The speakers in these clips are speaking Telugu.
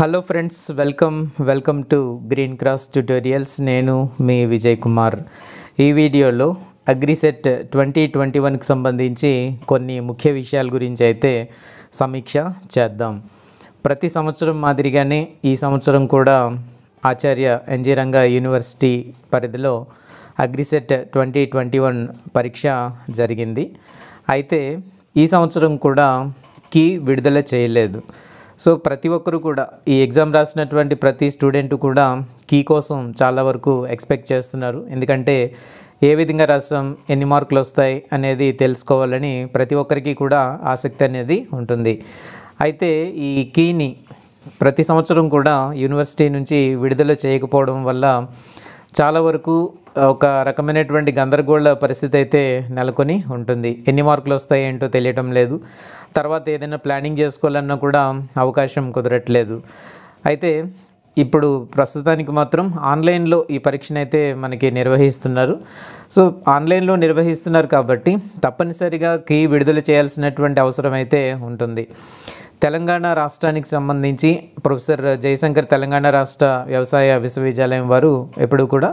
hello friends welcome welcome to green cross tutorials నేను మీ విజయ్ కుమార్ ఈ వీడియోలో అగ్రిసెట్ ట్వంటీ ట్వంటీ వన్కి సంబంధించి కొన్ని ముఖ్య విషయాల గురించి అయితే సమీక్ష చేద్దాం ప్రతి సంవత్సరం మాదిరిగానే ఈ సంవత్సరం కూడా ఆచార్య ఎన్జీ రంగ యూనివర్సిటీ పరిధిలో అగ్రిసెట్ ట్వంటీ ట్వంటీ వన్ పరీక్ష జరిగింది అయితే ఈ సంవత్సరం కూడా కీ విడుదల చేయలేదు సో ప్రతి ఒక్కరు కూడా ఈ ఎగ్జామ్ రాసినటువంటి ప్రతి స్టూడెంట్ కూడా కీ కోసం చాలా వరకు ఎక్స్పెక్ట్ చేస్తున్నారు ఎందుకంటే ఏ విధంగా రాస్తాం ఎన్ని మార్కులు వస్తాయి అనేది తెలుసుకోవాలని ప్రతి ఒక్కరికి కూడా ఆసక్తి అనేది ఉంటుంది అయితే ఈ కీని ప్రతి సంవత్సరం కూడా యూనివర్సిటీ నుంచి విడుదల చేయకపోవడం వల్ల చాలా వరకు ఒక రకమైనటువంటి గందరగోళ పరిస్థితి అయితే నెలకొని ఉంటుంది ఎన్ని మార్కులు వస్తాయి ఏంటో తెలియటం లేదు తర్వాత ఏదైనా ప్లానింగ్ చేసుకోవాలన్నా కూడా అవకాశం కుదరట్లేదు అయితే ఇప్పుడు ప్రస్తుతానికి మాత్రం ఆన్లైన్లో ఈ పరీక్షను అయితే మనకి నిర్వహిస్తున్నారు సో ఆన్లైన్లో నిర్వహిస్తున్నారు కాబట్టి తప్పనిసరిగా కీ విడుదల చేయాల్సినటువంటి అవసరం అయితే ఉంటుంది తెలంగాణ రాష్ట్రానికి సంబంధించి ప్రొఫెసర్ జయశంకర్ తెలంగాణ రాష్ట్ర వ్యవసాయ విశ్వవిద్యాలయం వారు ఎప్పుడు కూడా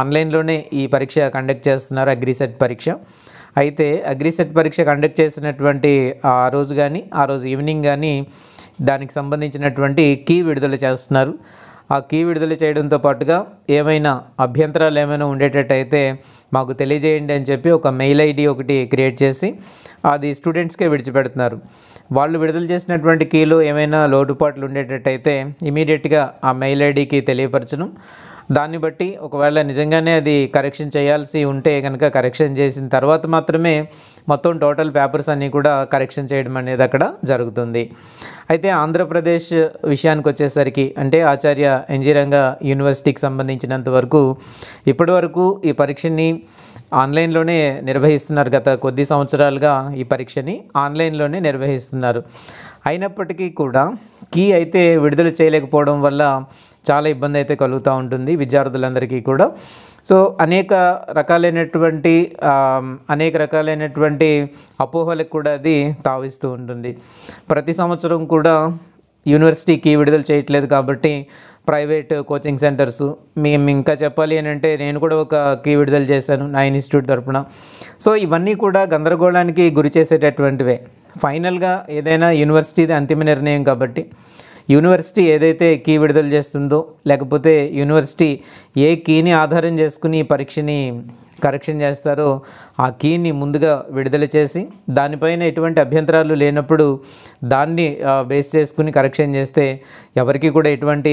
ఆన్లైన్లోనే ఈ పరీక్ష కండక్ట్ చేస్తున్నారు అగ్రిసెట్ పరీక్ష అయితే అగ్రిసెట్ పరీక్ష కండక్ట్ చేసినటువంటి ఆ రోజు కానీ ఆ రోజు ఈవినింగ్ కానీ దానికి సంబంధించినటువంటి కీ విడుదల చేస్తున్నారు ఆ కీ విడుదల చేయడంతో పాటుగా ఏమైనా అభ్యంతరాలు ఏమైనా ఉండేటట్టయితే మాకు తెలియజేయండి అని చెప్పి ఒక మెయిల్ ఐడి ఒకటి క్రియేట్ చేసి అది స్టూడెంట్స్కే విడిచిపెడుతున్నారు వాళ్ళు విడుదల చేసినటువంటి కీలు ఏమైనా లోటుపాట్లు ఉండేటట్టయితే ఇమీడియట్గా ఆ మెయిల్ ఐడికి తెలియపరచడం దాన్ని బట్టి ఒకవేళ నిజంగానే అది కరెక్షన్ చేయాల్సి ఉంటే కనుక కరెక్షన్ చేసిన తర్వాత మాత్రమే మొత్తం టోటల్ పేపర్స్ అన్నీ కూడా కరెక్షన్ చేయడం అనేది అక్కడ జరుగుతుంది అయితే ఆంధ్రప్రదేశ్ విషయానికి వచ్చేసరికి అంటే ఆచార్య ఎన్జీరంగ యూనివర్సిటీకి సంబంధించినంత వరకు ఇప్పటివరకు ఈ పరీక్షని ఆన్లైన్లోనే నిర్వహిస్తున్నారు గత కొద్ది సంవత్సరాలుగా ఈ పరీక్షని ఆన్లైన్లోనే నిర్వహిస్తున్నారు అయినప్పటికీ కూడా కీ అయితే విడుదల చేయలేకపోవడం వల్ల చాలా ఇబ్బంది అయితే కలుగుతూ ఉంటుంది విద్యార్థులందరికీ కూడా సో అనేక రకాలైనటువంటి అనేక రకాలైనటువంటి అపోహలకు కూడా అది తావిస్తూ ఉంటుంది ప్రతి సంవత్సరం కూడా యూనివర్సిటీకి విడుదల చేయట్లేదు కాబట్టి ప్రైవేట్ కోచింగ్ సెంటర్స్ మేము ఇంకా చెప్పాలి అని అంటే నేను కూడా ఒక కీ విడుదల చేశాను నా ఇన్స్టిట్యూట్ తరపున సో ఇవన్నీ కూడా గందరగోళానికి గురి చేసేటటువంటివే ఫైనల్గా ఏదైనా యూనివర్సిటీది అంతిమ నిర్ణయం కాబట్టి యూనివర్సిటీ ఏదైతే కీ విడుదల చేస్తుందో లేకపోతే యూనివర్సిటీ ఏ కీని ఆధారం చేసుకుని పరీక్షని కరెక్షన్ చేస్తారో ఆ కీని ముందుగా విడుదల చేసి దానిపైన ఎటువంటి అభ్యంతరాలు లేనప్పుడు దాన్ని బేస్ చేసుకుని కరెక్షన్ చేస్తే ఎవరికి కూడా ఎటువంటి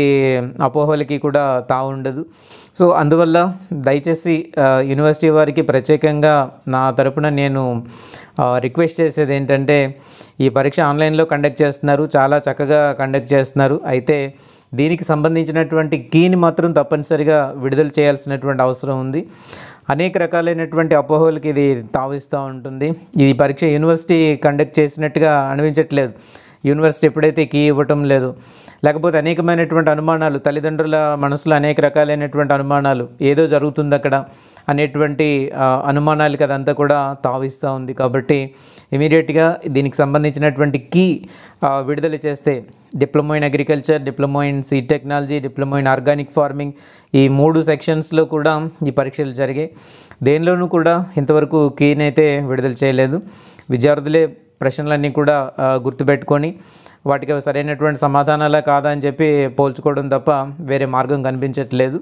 అపోహలకి కూడా తా ఉండదు సో అందువల్ల దయచేసి యూనివర్సిటీ వారికి ప్రత్యేకంగా నా తరపున నేను రిక్వెస్ట్ చేసేది ఏంటంటే ఈ పరీక్ష ఆన్లైన్లో కండక్ట్ చేస్తున్నారు చాలా చక్కగా కండక్ట్ చేస్తున్నారు అయితే దీనికి సంబంధించినటువంటి కీని మాత్రం తప్పనిసరిగా విడుదల చేయాల్సినటువంటి అవసరం ఉంది అనేక రకాలైనటువంటి అపోహలకి ఇది తావిస్తూ ఉంటుంది ఇది పరీక్ష యూనివర్సిటీ కండక్ట్ చేసినట్టుగా అనిపించట్లేదు యూనివర్సిటీ ఎప్పుడైతే కీ ఇవ్వటం లేదు లేకపోతే అనేకమైనటువంటి అనుమానాలు తల్లిదండ్రుల మనసులో అనేక రకాలైనటువంటి అనుమానాలు ఏదో జరుగుతుంది అక్కడ అనేటువంటి అనుమానాలకి అదంతా కూడా తావిస్తూ ఉంది కాబట్టి ఇమీడియట్గా దీనికి సంబంధించినటువంటి కీ విడుదల చేస్తే diploma in agriculture diploma in seed technology diploma in organic farming ఈ మూడు సెక్షన్స్లో కూడా ఈ పరీక్షలు జరిగాయి దేనిలోనూ కూడా ఇంతవరకు కీని అయితే విడుదల చేయలేదు విద్యార్థులే ప్రశ్నలన్నీ కూడా గుర్తుపెట్టుకొని వాటికి సరైనటువంటి సమాధానాలే కాదా అని చెప్పి పోల్చుకోవడం తప్ప వేరే మార్గం కనిపించట్లేదు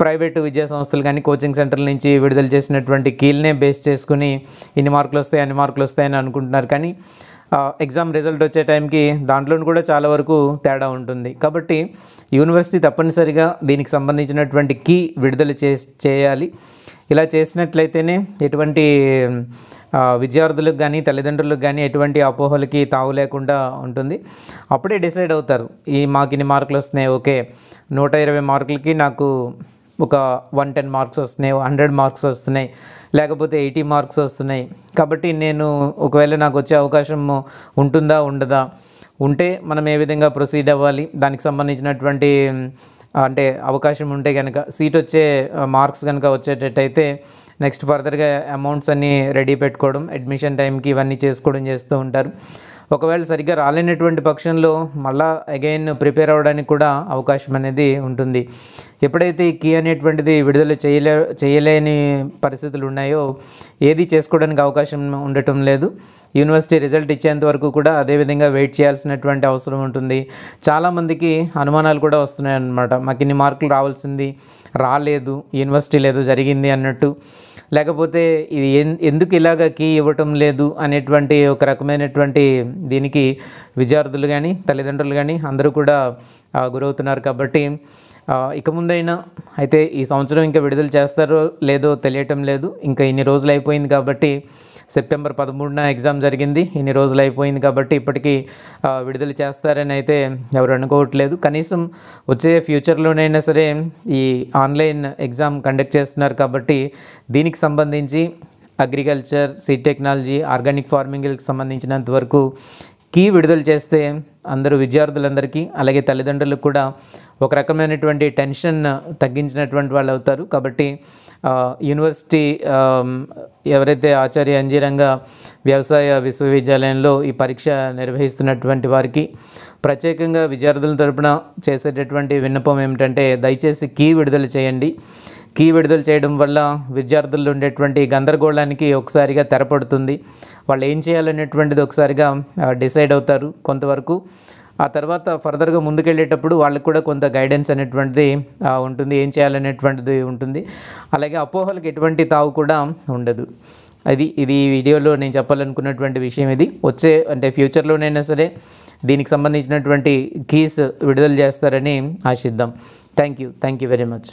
ప్రైవేటు విద్యా సంస్థలు కానీ కోచింగ్ సెంటర్ల నుంచి విడుదల చేసినటువంటి కీల్నే బేస్ చేసుకుని ఇన్ని మార్కులు వస్తాయి అన్ని మార్కులు వస్తాయని అనుకుంటున్నారు కానీ ఎగ్జామ్ రిజల్ట్ వచ్చే టైంకి దాంట్లో కూడా చాలా వరకు తేడా ఉంటుంది కాబట్టి యూనివర్సిటీ తప్పనిసరిగా దీనికి సంబంధించినటువంటి కీ విడుదల చే చేయాలి ఇలా చేసినట్లయితేనే ఎటువంటి విద్యార్థులకు కానీ తల్లిదండ్రులకు కానీ ఎటువంటి అపోహలకి తావు లేకుండా ఉంటుంది అప్పుడే డిసైడ్ అవుతారు ఈ మాకు ఇన్ని మార్కులు వస్తున్నాయి ఓకే నూట ఇరవై మార్కులకి నాకు ఒక వన్ టెన్ మార్క్స్ వస్తున్నాయి హండ్రెడ్ మార్క్స్ వస్తున్నాయి లేకపోతే ఎయిటీ మార్క్స్ వస్తున్నాయి కాబట్టి నేను ఒకవేళ నాకు వచ్చే అవకాశం ఉంటుందా ఉండదా ఉంటే మనం ఏ విధంగా ప్రొసీడ్ అవ్వాలి దానికి సంబంధించినటువంటి అంటే అవకాశం ఉంటే కనుక సీట్ వచ్చే మార్క్స్ కనుక వచ్చేటట్టయితే నెక్స్ట్ ఫర్దర్గా అమౌంట్స్ అన్నీ రెడీ పెట్టుకోవడం అడ్మిషన్ టైంకి ఇవన్నీ చేసుకోవడం చేస్తూ ఉంటారు ఒకవేళ సరిగ్గా రాలేనటువంటి పక్షంలో మళ్ళా అగైన్ ప్రిపేర్ అవ్వడానికి కూడా అవకాశం అనేది ఉంటుంది ఎప్పుడైతే కీ అనేటువంటిది విడుదల చేయలే చేయలేని పరిస్థితులు ఉన్నాయో ఏది చేసుకోవడానికి అవకాశం ఉండటం లేదు యూనివర్సిటీ రిజల్ట్ ఇచ్చేంత వరకు కూడా అదేవిధంగా వెయిట్ చేయాల్సినటువంటి అవసరం ఉంటుంది చాలామందికి అనుమానాలు కూడా వస్తున్నాయి అన్నమాట మాకు ఇన్ని మార్కులు రావాల్సింది రాలేదు యూనివర్సిటీ లేదు జరిగింది అన్నట్టు లేకపోతే ఇది ఎందుకు ఇలాగ కీ ఇవ్వటం లేదు అనేటువంటి ఒక రకమైనటువంటి దీనికి విద్యార్థులు కానీ తల్లిదండ్రులు కానీ అందరూ కూడా గురవుతున్నారు కాబట్టి ఇక ముందైనా అయితే ఈ సంవత్సరం ఇంకా విడుదల చేస్తారో లేదో తెలియటం లేదు ఇంకా ఇన్ని రోజులు అయిపోయింది కాబట్టి సెప్టెంబర్ పదమూడున ఎగ్జామ్ జరిగింది ఇన్ని రోజులు అయిపోయింది కాబట్టి ఇప్పటికీ విడుదల చేస్తారని అయితే ఎవరు అనుకోవట్లేదు కనీసం వచ్చే ఫ్యూచర్లోనైనా సరే ఈ ఆన్లైన్ ఎగ్జామ్ కండక్ట్ చేస్తున్నారు కాబట్టి దీనికి సంబంధించి అగ్రికల్చర్ సీడ్ టెక్నాలజీ ఆర్గానిక్ ఫార్మింగ్కి సంబంధించినంత వరకు కీ విడుదల చేస్తే అందరూ విద్యార్థులందరికీ అలాగే తల్లిదండ్రులకు కూడా ఒక రకమైనటువంటి టెన్షన్ తగ్గించినటువంటి వాళ్ళు అవుతారు కాబట్టి యూనివర్సిటీ ఎవరైతే ఆచార్య అంజీరంగ వ్యవసాయ విశ్వవిద్యాలయంలో ఈ పరీక్ష నిర్వహిస్తున్నటువంటి వారికి ప్రత్యేకంగా విద్యార్థుల తరపున చేసేటటువంటి విన్నపం ఏమిటంటే దయచేసి కీ విడుదల చేయండి కీ విడుదల చేయడం వల్ల విద్యార్థుల్లో ఉండేటువంటి గందరగోళానికి ఒకసారిగా తెరపడుతుంది వాళ్ళు ఏం చేయాలనేటువంటిది ఒకసారిగా డిసైడ్ అవుతారు కొంతవరకు ఆ తర్వాత ఫర్దర్గా ముందుకెళ్ళేటప్పుడు వాళ్ళకు కూడా కొంత గైడెన్స్ అనేటువంటిది ఉంటుంది ఏం చేయాలనేటువంటిది ఉంటుంది అలాగే అపోహలకు ఎటువంటి తావు కూడా ఉండదు అది ఇది వీడియోలో నేను చెప్పాలనుకున్నటువంటి విషయం ఇది వచ్చే అంటే ఫ్యూచర్లోనైనా సరే దీనికి సంబంధించినటువంటి కీస్ విడుదల చేస్తారని ఆశిద్దాం thank you thank you very much